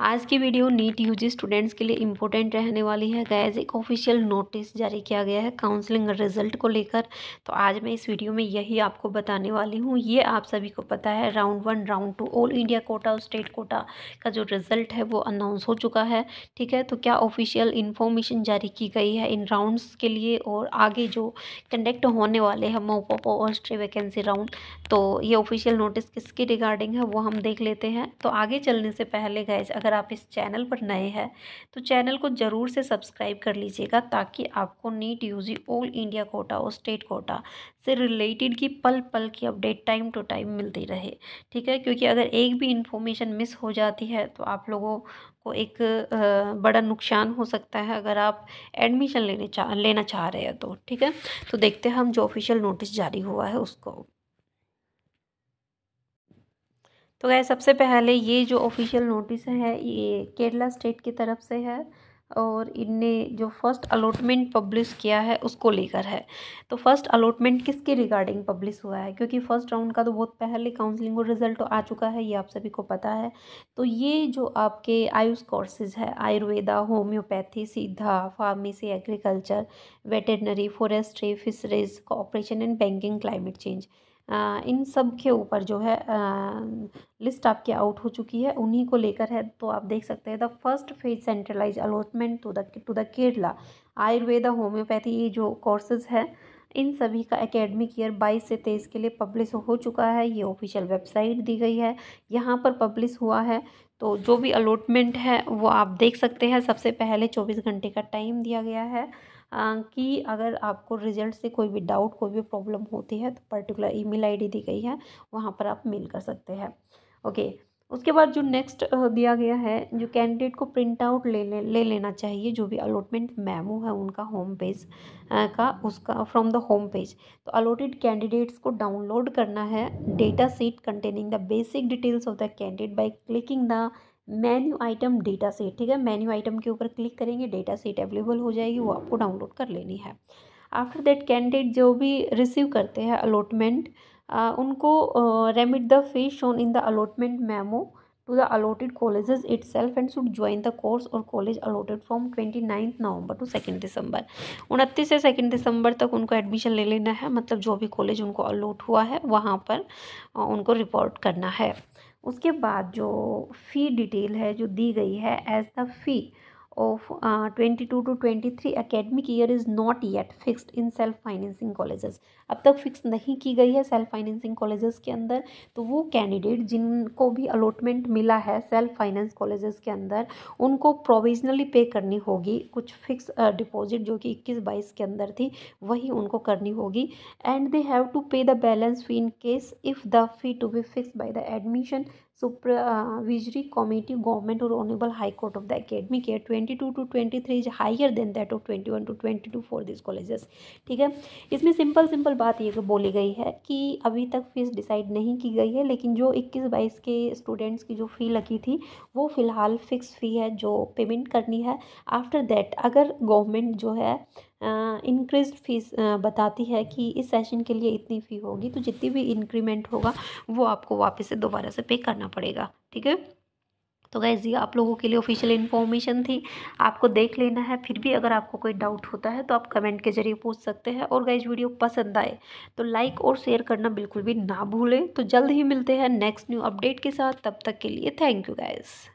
आज की video NEET UG students के लिए इम्पोर्टेंट रहने वाली है गैज़ एक ऑफिशियल नोटिस जारी किया गया है काउंसलिंग रिजल्ट को लेकर तो आज मैं इस वीडियो में यही आपको बताने वाली हूँ ये आप सभी को पता है round one round two all India quota और स्टेट कोटा का जो रिज़ल्ट है वो अनाउंस हो चुका है ठीक है तो क्या ऑफिशियल इन्फॉर्मेशन जारी की गई है इन राउंडस के लिए और आगे जो कंडक्ट होने वाले हैं मोपोपो और स्ट्रे वैकेंसी राउंड तो ये ऑफिशियल नोटिस किसकी रिगार्डिंग है वो हम देख लेते हैं तो आगे चलने से पहले गैज़ अगर आप इस चैनल पर नए हैं तो चैनल को ज़रूर से सब्सक्राइब कर लीजिएगा ताकि आपको NEET UG all India quota और स्टेट कोटा से रिलेटेड की पल पल की अपडेट टाइम टू टाइम मिलती रहे ठीक है क्योंकि अगर एक भी इन्फॉर्मेशन मिस हो जाती है तो आप लोगों को एक बड़ा नुकसान हो सकता है अगर आप एडमिशन लेने चाह लेना चाह रहे हैं तो ठीक है तो देखते हैं हम जो ऑफिशियल नोटिस जारी हुआ है उसको तो गए सबसे पहले ये जो ऑफिशियल नोटिस है ये केरला स्टेट की तरफ से है और इनने जो फर्स्ट अलॉटमेंट पब्लिश किया है उसको लेकर है तो फर्स्ट अलॉटमेंट किसके रिगार्डिंग पब्लिश हुआ है क्योंकि फ़र्स्ट राउंड का तो बहुत पहले काउंसलिंग और रिजल्ट आ चुका है ये आप सभी को पता है तो ये जो आपके आयुष कोर्सेज है Ayurveda homoeopathy Siddha pharmacy agriculture veterinary forestry fisheries cooperation and banking climate change इन सब के ऊपर जो है लिस्ट आपके आउट हो चुकी है उन्हीं को लेकर है तो आप देख सकते हैं the first phase centralised allotment to the to the Kerala Ayurveda homoeopathy ये जो कोर्सेज है इन सभी का एकेडमिक ईयर 22 से 23 के लिए पब्लिश हो चुका है ये ऑफिशियल वेबसाइट दी गई है यहाँ पर पब्लिश हुआ है तो जो भी अलॉटमेंट है वो आप देख सकते हैं सबसे पहले 24 घंटे का टाइम दिया गया है कि अगर आपको रिजल्ट से कोई भी डाउट कोई भी प्रॉब्लम होती है तो पर्टिकुलर ईमेल आईडी दी गई है वहाँ पर आप मेल कर सकते हैं ओके उसके बाद जो नेक्स्ट दिया गया है जो कैंडिडेट को प्रिंट आउट ले ले ले लेना चाहिए जो भी अलॉटमेंट मेमो है उनका होम पेज का उसका फ्रॉम द होम पेज तो अलॉटेड कैंडिडेट्स को डाउनलोड करना है data sheet containing the basic details of the candidate by clicking the menu item data set ठीक है मेन्यू आइटम के ऊपर क्लिक करेंगे डेटा सेट अवेलेबल हो जाएगी वो आपको डाउनलोड कर लेनी है आफ्टर दैट कैंडिडेट जो भी रिसीव करते हैं अलॉटमेंट उनको remit the fees shown in the allotment memo to the allotted college itself and should join the course और college allotted from twenty ninth November to second December उनतीस से second दिसंबर तक उनको admission ले लेना है मतलब जो भी कॉलेज उनको अलॉट हुआ है वहाँ पर उनको रिपोर्ट करना है उसके बाद जो फ़ी डिटेल है जो दी गई है as the fee of uh, 22 to 23 academic year is not yet fixed in self financing colleges अब तक फिक्स नहीं की गई है सेल्फ फाइनेंसिंग कॉलेजेस के अंदर तो वो कैंडिडेट जिनको भी अलॉटमेंट मिला है सेल्फ फाइनेंस कॉलेजेस के अंदर उनको प्रोविजनली पे करनी होगी कुछ फिक्स डिपॉजिट uh, जो कि 21 बाईस के अंदर थी वही उनको करनी होगी and they have to pay the balance fee in case if the fee to be fix by the admission supervisory committee government और honourable high court of the academy के twenty two to twenty three is higher than that of twenty one to twenty two for this colleges ठीक है इसमें simple simple बात ये बोली गई है कि अभी तक फीस डिसाइड नहीं की गई है लेकिन जो इक्कीस बाईस के स्टूडेंट्स की जो फ़ी लगी थी वो फ़िलहाल फिक्स फ़ी है जो पेमेंट करनी है आफ्टर दैट अगर गवर्नमेंट जो है इंक्रीज फीस बताती है कि इस सेशन के लिए इतनी फ़ी होगी तो जितनी भी इंक्रीमेंट होगा वो आपको वापस से दोबारा से पे करना पड़ेगा ठीक है तो गैस ये आप लोगों के लिए ऑफिशियल इन्फॉर्मेशन थी आपको देख लेना है फिर भी अगर आपको कोई डाउट होता है तो आप कमेंट के जरिए पूछ सकते हैं और गैस वीडियो पसंद आए तो लाइक और शेयर करना बिल्कुल भी ना भूलें तो जल्द ही मिलते हैं नेक्स्ट न्यू अपडेट के साथ तब तक के लिए थैंक यू गैस